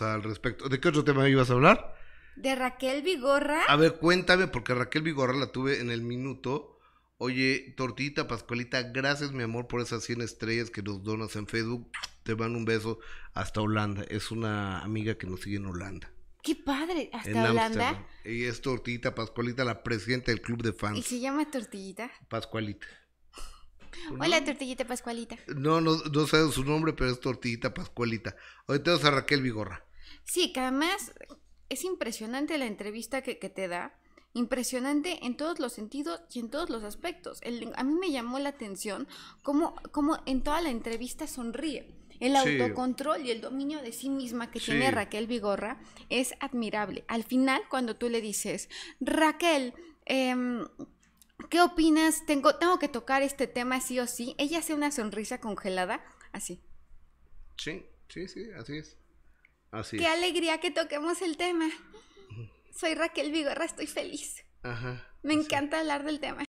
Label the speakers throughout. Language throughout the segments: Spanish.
Speaker 1: al respecto. ¿De qué otro tema ibas a hablar?
Speaker 2: De Raquel Vigorra. A
Speaker 1: ver, cuéntame, porque Raquel Vigorra la tuve en el minuto. Oye, Tortita, Pascualita, gracias mi amor por esas 100 estrellas que nos donas en Facebook. Te van un beso hasta Holanda. Es una amiga que nos sigue en Holanda.
Speaker 2: ¡Qué padre! ¿Hasta Holanda?
Speaker 1: es tortita Pascualita, la presidenta del club de fans. ¿Y se
Speaker 2: llama Tortillita?
Speaker 1: Pascualita. Hola,
Speaker 2: tortillita Pascualita.
Speaker 1: No, no, no sé su nombre, pero es tortillita Pascualita. Hoy tenemos a Raquel Vigorra.
Speaker 2: Sí, que además es impresionante la entrevista que, que te da. Impresionante en todos los sentidos y en todos los aspectos. a mí me llamó la atención cómo, cómo en toda la entrevista sonríe. El autocontrol y el dominio de sí misma que tiene Raquel Vigorra es admirable. Al final, cuando tú le dices, Raquel, eh, ¿qué opinas? Tengo, tengo que tocar este tema sí o sí. Ella hace una sonrisa congelada, así.
Speaker 1: Sí, sí, sí, así es. Así Qué
Speaker 2: alegría que toquemos el tema. Soy Raquel Vigorra, estoy feliz. Ajá. Me encanta hablar del tema.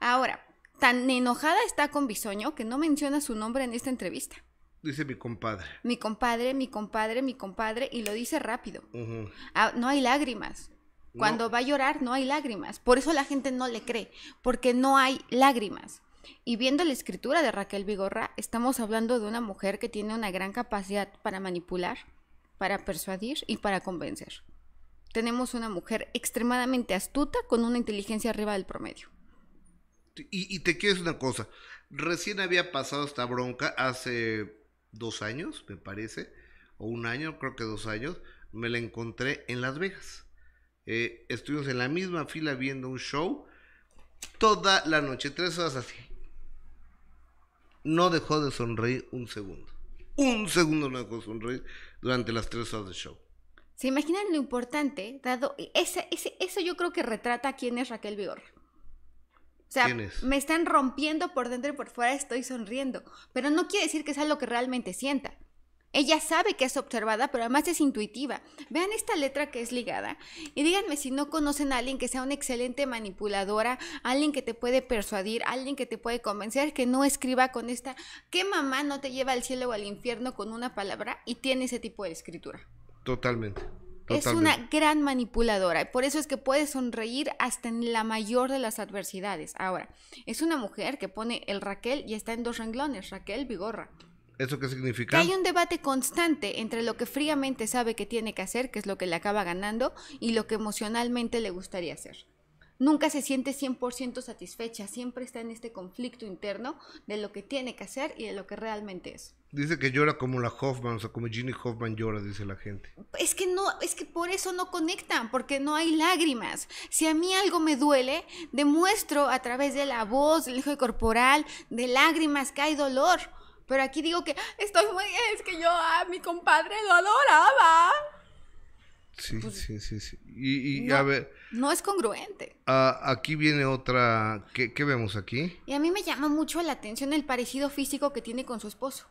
Speaker 2: Ahora, tan enojada está con Bisoño que no menciona su nombre en esta entrevista.
Speaker 1: Dice mi compadre.
Speaker 2: Mi compadre, mi compadre, mi compadre, y lo dice rápido. Ah, no hay lágrimas. Cuando va a llorar no hay lágrimas. Por eso la gente no le cree, porque no hay lágrimas. Y viendo la escritura de Raquel Vigorra, estamos hablando de una mujer que tiene una gran capacidad para manipular, para persuadir y para convencer. Tenemos una mujer extremadamente astuta con una inteligencia arriba del promedio.
Speaker 1: Y, y te quiero decir una cosa, recién había pasado esta bronca hace dos años, me parece, o un año, creo que dos años, me la encontré en Las Vegas. Eh, estuvimos en la misma fila viendo un show toda la noche, tres horas así. No dejó de sonreír un segundo. Un segundo no dejó de sonreír durante las tres horas de show.
Speaker 2: ¿Se imaginan lo importante? Dado ese, ese, eso yo creo que retrata quién es Raquel Vigor O sea, me están rompiendo por dentro y por fuera, estoy sonriendo. Pero no quiere decir que sea lo que realmente sienta. Ella sabe que es observada, pero además es intuitiva. Vean esta letra que es ligada y díganme si no conocen a alguien que sea una excelente manipuladora, alguien que te puede persuadir, alguien que te puede convencer, que no escriba con esta, ¿qué mamá no te lleva al cielo o al infierno con una palabra y tiene ese tipo de escritura?
Speaker 1: Totalmente. Es una
Speaker 2: gran manipuladora y por eso es que puede sonreír hasta en la mayor de las adversidades. Ahora, es una mujer que pone el Raquel y está en dos renglones, Raquel Vigorra.
Speaker 1: ¿Eso qué significa? Que hay
Speaker 2: un debate constante entre lo que fríamente sabe que tiene que hacer, que es lo que le acaba ganando, y lo que emocionalmente le gustaría hacer. Nunca se siente 100% satisfecha, siempre está en este conflicto interno de lo que tiene que hacer y de lo que realmente es.
Speaker 1: Dice que llora como la Hoffman, o sea, como Ginny Hoffman llora, dice la gente.
Speaker 2: Es que no, es que por eso no conectan, porque no hay lágrimas. Si a mí algo me duele, demuestro a través de la voz, del eje corporal, de lágrimas que hay dolor. Pero aquí digo que estoy muy. Es que yo a mi compadre lo adoraba.
Speaker 1: Sí, pues, sí, sí, sí. Y, a ver.
Speaker 2: No es congruente.
Speaker 1: Ah, aquí viene otra. ¿Qué, ¿Qué, vemos aquí?
Speaker 2: Y a mí me llama mucho la atención el parecido físico que tiene con su esposo.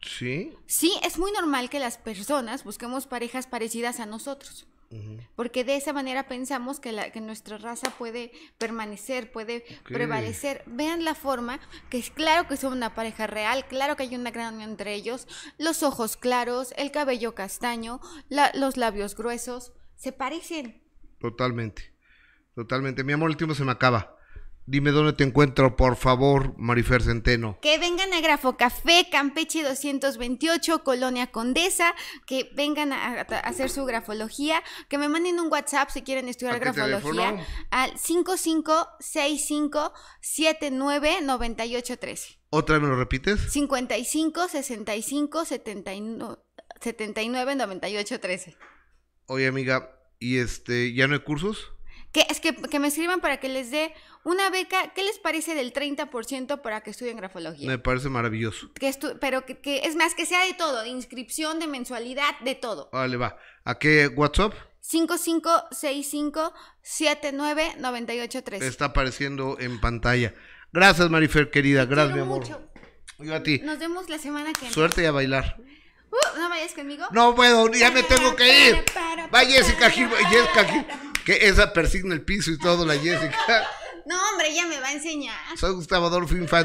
Speaker 2: ¿Sí? Sí, es muy normal que las personas busquemos parejas parecidas a nosotros. Porque de esa manera pensamos que, nuestra raza puede permanecer, puede prevalecer. Vean la forma, que es claro que son una pareja real, claro que hay una gran unión entre ellos, los ojos claros, el cabello castaño, los labios gruesos, se parecen.
Speaker 1: Totalmente, totalmente. Mi amor, el tiempo se me acaba. Dime dónde te encuentro, por favor, Marifer Centeno.
Speaker 2: Que vengan a Grafo Café, Campeche 228, Colonia Condesa, que vengan a, hacer su grafología, que me manden un WhatsApp si quieren estudiar grafología al 5565799813.
Speaker 1: ¿Otra me lo repites?
Speaker 2: 5565799813.
Speaker 1: Oye, amiga, ¿y este ya no hay cursos?
Speaker 2: que es que, que, me escriban para que les dé una beca, ¿qué les parece del 30% para que estudien grafología?
Speaker 1: Me parece maravilloso.
Speaker 2: Que pero que, es más, que sea de todo, de inscripción, de mensualidad, de todo.
Speaker 1: Vale, va. ¿A qué WhatsApp?
Speaker 2: 5565-799813. Está
Speaker 1: apareciendo en pantalla. Gracias, Marifer, querida. Gracias, mi amor. Mucho. Yo a ti.
Speaker 2: Nos vemos la semana que viene. Suerte y a bailar. Uh, ¿No vayas conmigo? No puedo, ya me tengo que ir.
Speaker 1: vaya Jessica Gil. Jessica que esa persigna el piso y todo la Jessica.
Speaker 2: No, hombre, ella me va a enseñar.
Speaker 1: Soy Gustavo Adolfo Infante.